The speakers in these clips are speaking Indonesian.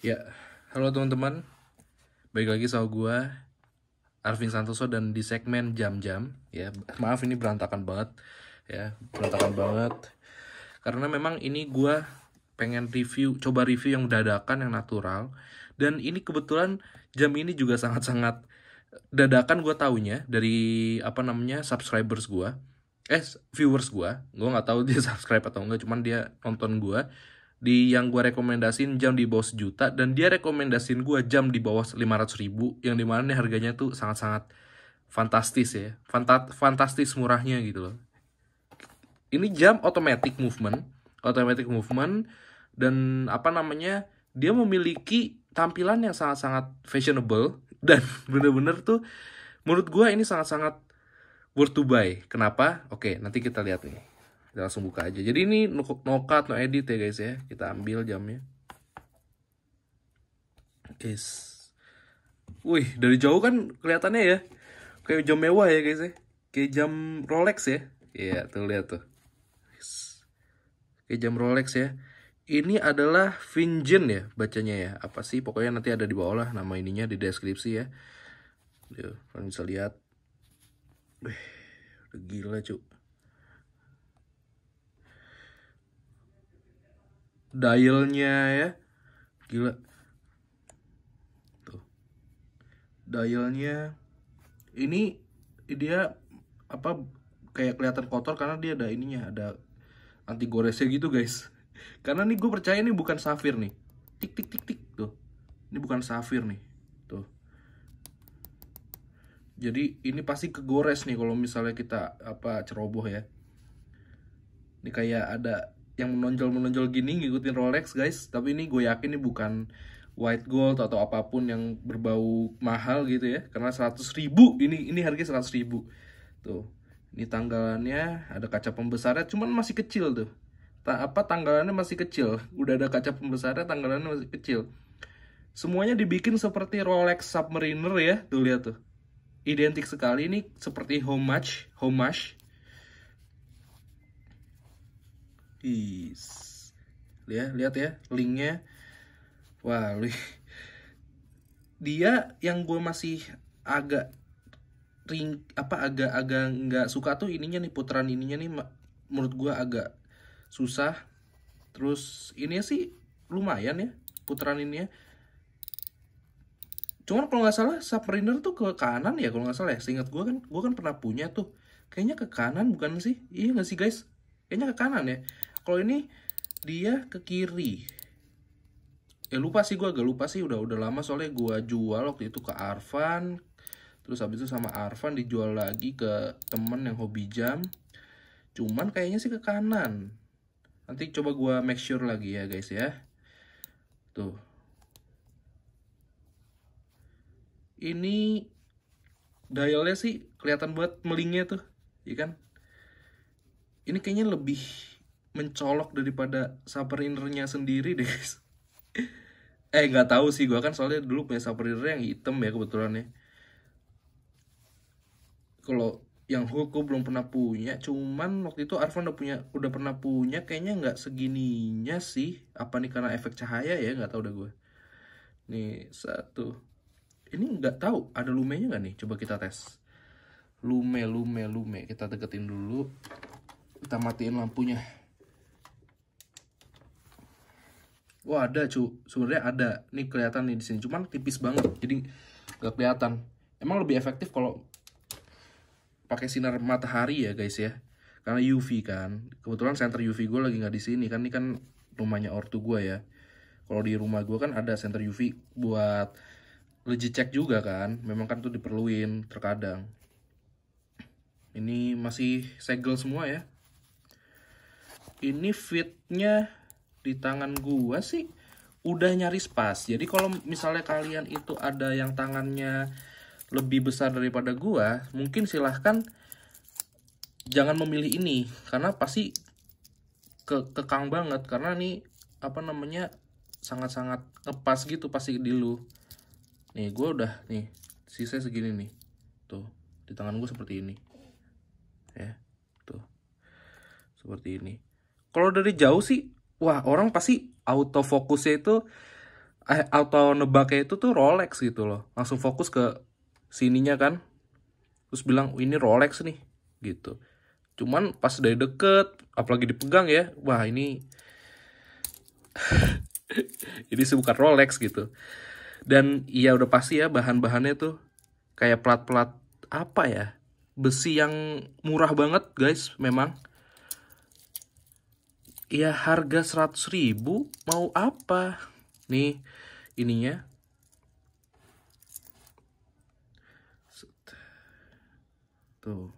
Ya, halo teman-teman. Baik lagi sama gua Arvin Santoso dan di segmen jam-jam ya. Maaf ini berantakan banget ya, berantakan banget. Karena memang ini gua pengen review, coba review yang dadakan yang natural dan ini kebetulan jam ini juga sangat-sangat dadakan gue taunya dari apa namanya subscribers gue eh viewers gue gue nggak tahu dia subscribe atau enggak cuman dia nonton gue di yang gue rekomendasin jam di bawah sejuta dan dia rekomendasin gue jam di bawah 500 ribu yang dimana nih harganya tuh sangat-sangat fantastis ya fanta fantastis murahnya gitu loh ini jam automatic movement automatic movement dan apa namanya dia memiliki tampilan yang sangat-sangat fashionable dan bener-bener tuh menurut gue ini sangat-sangat worth to buy kenapa oke nanti kita lihat nih kita langsung buka aja jadi ini no, cut no edit ya guys ya kita ambil jamnya is wih dari jauh kan kelihatannya ya kayak jam mewah ya guys ya kayak jam Rolex ya iya yeah, tuh lihat tuh kayak jam Rolex ya ini adalah Vingen ya bacanya ya apa sih pokoknya nanti ada di bawah lah nama ininya di deskripsi ya Duh, kalian bisa lihat Wih, udah gila cuy dialnya ya gila tuh dialnya ini dia apa kayak kelihatan kotor karena dia ada ininya ada anti goresnya gitu guys karena nih gue percaya ini bukan safir nih tik tik tik tik tuh ini bukan safir nih tuh jadi ini pasti kegores nih kalau misalnya kita apa ceroboh ya ini kayak ada yang menonjol-menonjol gini ngikutin Rolex guys tapi ini gue yakin ini bukan white gold atau apapun yang berbau mahal gitu ya karena 100 ribu ini ini harganya 100 ribu tuh ini tanggalannya ada kaca pembesarnya cuman masih kecil tuh Ta apa tanggalannya masih kecil udah ada kaca pembesarnya tanggalannya masih kecil semuanya dibikin seperti Rolex Submariner ya tuh lihat tuh identik sekali ini seperti homage homage Is. Ya, lihat ya linknya. Wah, dia yang gue masih agak ring apa agak-agak nggak suka tuh ininya nih putaran ininya nih menurut gue agak susah. Terus ini sih lumayan ya putaran ini ya. Cuman kalau nggak salah submariner tuh ke kanan ya kalau nggak salah ya. Seingat gue kan, gue kan pernah punya tuh. Kayaknya ke kanan bukan sih? Iya nggak sih guys? Kayaknya ke kanan ya kalau ini dia ke kiri ya lupa sih gue agak lupa sih udah udah lama soalnya gue jual waktu itu ke Arvan terus habis itu sama Arvan dijual lagi ke temen yang hobi jam cuman kayaknya sih ke kanan nanti coba gue make sure lagi ya guys ya tuh ini dialnya sih kelihatan buat melingnya tuh ya kan ini kayaknya lebih mencolok daripada saprinernya sendiri deh guys eh nggak tahu sih gue kan soalnya dulu punya submariner yang hitam ya kebetulan ya. kalau yang hook gue belum pernah punya cuman waktu itu Arvan udah punya udah pernah punya kayaknya nggak segininya sih apa nih karena efek cahaya ya nggak tahu udah gue nih satu ini nggak tahu ada lumenya nggak nih coba kita tes lume lume lume kita deketin dulu kita matiin lampunya oh ada cu sebenarnya ada nih kelihatan nih di sini cuman tipis banget jadi nggak kelihatan emang lebih efektif kalau pakai sinar matahari ya guys ya karena UV kan kebetulan center UV gue lagi nggak di sini kan ini kan rumahnya ortu gue ya kalau di rumah gue kan ada center UV buat legit check juga kan memang kan tuh diperluin terkadang ini masih segel semua ya ini fitnya di tangan gua sih udah nyaris pas. Jadi kalau misalnya kalian itu ada yang tangannya lebih besar daripada gua, mungkin silahkan jangan memilih ini karena pasti ke kekang banget karena nih apa namanya sangat-sangat ngepas gitu pasti di lu. Nih, gua udah nih sisa segini nih. Tuh, di tangan gua seperti ini. Ya, tuh. Seperti ini. Kalau dari jauh sih wah orang pasti auto fokusnya itu eh, auto nebaknya itu tuh Rolex gitu loh langsung fokus ke sininya kan terus bilang ini Rolex nih gitu cuman pas dari deket apalagi dipegang ya wah ini ini sih bukan Rolex gitu dan iya udah pasti ya bahan-bahannya tuh kayak plat-plat apa ya besi yang murah banget guys memang ya harga 100 ribu mau apa nih ininya tuh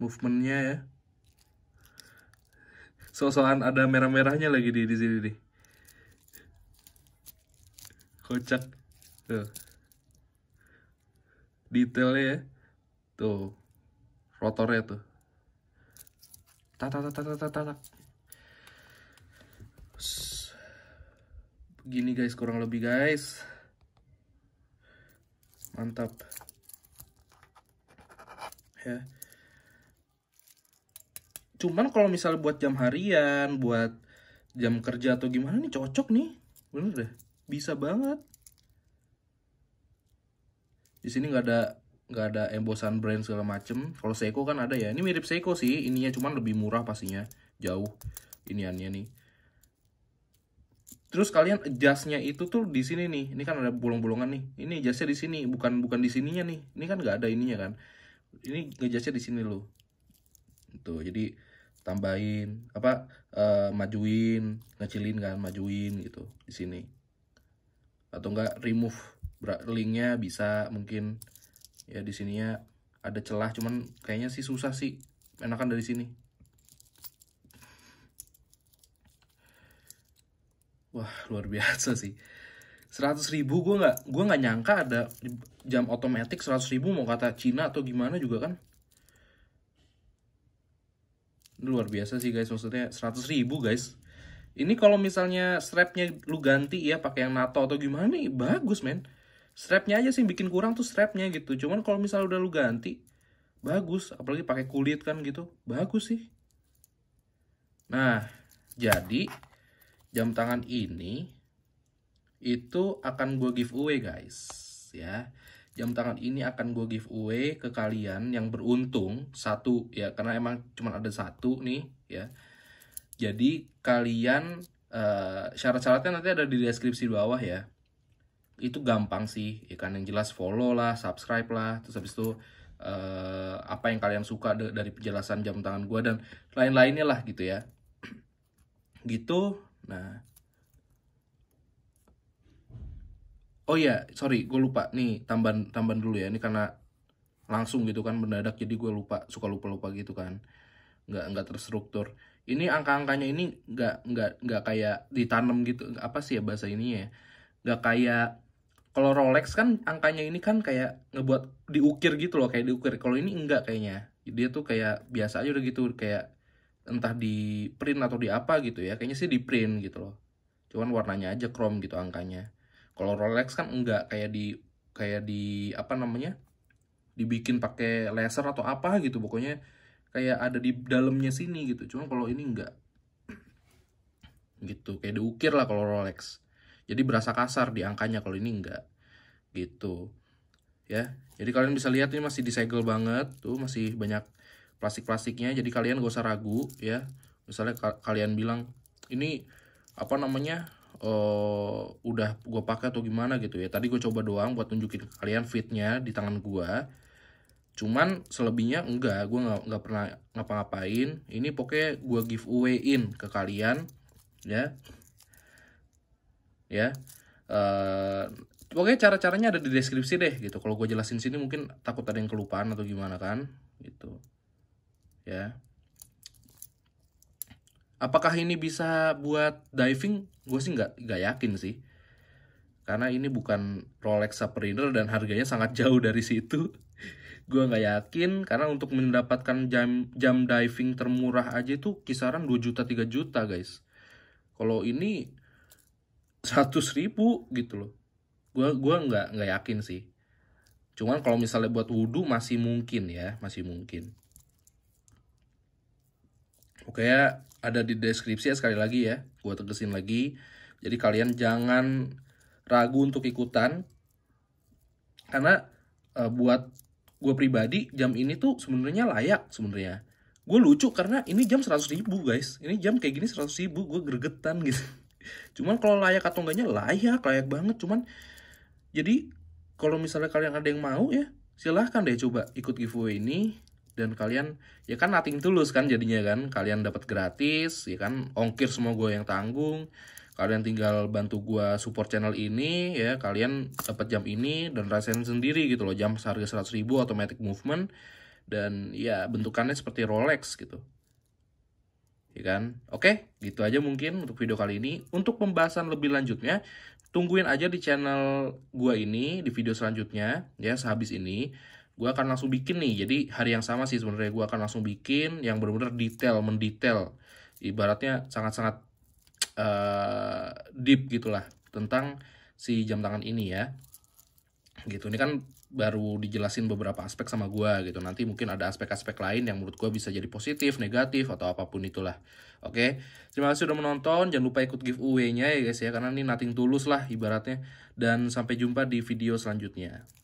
movementnya ya sosokan ada merah-merahnya lagi di di sini nih kocak tuh detailnya ya tuh rotornya tuh tatak tatak tatak tatak begini guys kurang lebih guys mantap ya cuman kalau misal buat jam harian buat jam kerja atau gimana nih cocok nih bener deh bisa banget di sini nggak ada nggak ada embosan brand segala macem kalau Seiko kan ada ya ini mirip Seiko sih ininya cuman lebih murah pastinya jauh iniannya nih terus kalian adjustnya itu tuh di sini nih ini kan ada bolong-bolongan nih ini adjustnya di sini bukan bukan di sininya nih ini kan nggak ada ininya kan ini adjustnya di sini loh tuh jadi tambahin apa uh, majuin ngecilin kan majuin gitu di sini atau enggak remove linknya bisa mungkin ya di sini ya ada celah cuman kayaknya sih susah sih enakan dari sini wah luar biasa sih 100 ribu gue nggak gue nggak nyangka ada jam otomatis 100 ribu mau kata Cina atau gimana juga kan luar biasa sih guys maksudnya 100 ribu guys ini kalau misalnya strapnya lu ganti ya pakai yang NATO atau gimana nih bagus men strapnya aja sih bikin kurang tuh strapnya gitu cuman kalau misalnya udah lu ganti bagus apalagi pakai kulit kan gitu bagus sih nah jadi jam tangan ini itu akan gue giveaway guys ya jam tangan ini akan gue giveaway ke kalian yang beruntung satu ya karena emang cuma ada satu nih ya jadi kalian uh, syarat-syaratnya nanti ada di deskripsi bawah ya itu gampang sih ya kan yang jelas follow lah subscribe lah terus habis itu uh, apa yang kalian suka dari penjelasan jam tangan gue dan lain-lainnya lah gitu ya gitu nah oh ya sorry gue lupa nih tambahan tambahan dulu ya ini karena langsung gitu kan mendadak jadi gue lupa suka lupa lupa gitu kan nggak nggak terstruktur ini angka-angkanya ini nggak nggak nggak kayak ditanam gitu apa sih ya bahasa ini ya gak kayak kalau Rolex kan angkanya ini kan kayak ngebuat diukir gitu loh kayak diukir kalau ini enggak kayaknya dia tuh kayak biasa aja udah gitu kayak entah di print atau di apa gitu ya kayaknya sih di print gitu loh cuman warnanya aja chrome gitu angkanya kalau Rolex kan enggak kayak di kayak di apa namanya dibikin pakai laser atau apa gitu pokoknya kayak ada di dalamnya sini gitu cuman kalau ini enggak gitu kayak diukir lah kalau Rolex jadi berasa kasar di angkanya kalau ini enggak gitu ya jadi kalian bisa lihat ini masih disegel banget tuh masih banyak plastik-plastiknya jadi kalian gak usah ragu ya misalnya ka kalian bilang ini apa namanya uh, udah gue pakai atau gimana gitu ya tadi gue coba doang buat tunjukin kalian fitnya di tangan gue cuman selebihnya enggak gue nggak pernah ngapa-ngapain ini pokoknya gue in ke kalian ya ya uh, pokoknya cara-caranya ada di deskripsi deh gitu. Kalau gue jelasin sini mungkin takut ada yang kelupaan atau gimana kan gitu. Ya. Apakah ini bisa buat diving? Gue sih nggak nggak yakin sih. Karena ini bukan Rolex Submariner dan harganya sangat jauh dari situ. gue nggak yakin karena untuk mendapatkan jam jam diving termurah aja itu kisaran 2 juta 3 juta guys. Kalau ini seratus ribu gitu loh gue gua nggak nggak yakin sih cuman kalau misalnya buat wudhu masih mungkin ya masih mungkin oke ya ada di deskripsi ya sekali lagi ya gue tegesin lagi jadi kalian jangan ragu untuk ikutan karena e, buat gue pribadi jam ini tuh sebenarnya layak sebenarnya gue lucu karena ini jam seratus ribu guys ini jam kayak gini seratus ribu gue gregetan gitu cuman kalau layak atau enggaknya layak layak banget cuman jadi kalau misalnya kalian ada yang mau ya silahkan deh coba ikut giveaway ini dan kalian ya kan nothing tulus kan jadinya kan kalian dapat gratis ya kan ongkir semua gue yang tanggung kalian tinggal bantu gue support channel ini ya kalian dapat jam ini dan rasain sendiri gitu loh jam seharga 100 ribu automatic movement dan ya bentukannya seperti Rolex gitu Ya kan? Oke, gitu aja mungkin untuk video kali ini. Untuk pembahasan lebih lanjutnya, tungguin aja di channel gua ini di video selanjutnya ya sehabis ini gua akan langsung bikin nih. Jadi hari yang sama sih sebenarnya gua akan langsung bikin yang benar-benar detail, mendetail. Ibaratnya sangat-sangat uh, deep gitulah tentang si jam tangan ini ya. Gitu. Ini kan baru dijelasin beberapa aspek sama gue gitu. Nanti mungkin ada aspek-aspek lain yang menurut gue bisa jadi positif, negatif, atau apapun itulah. Oke, terima kasih sudah menonton. Jangan lupa ikut giveaway-nya ya guys ya, karena ini nothing tulus lah ibaratnya. Dan sampai jumpa di video selanjutnya.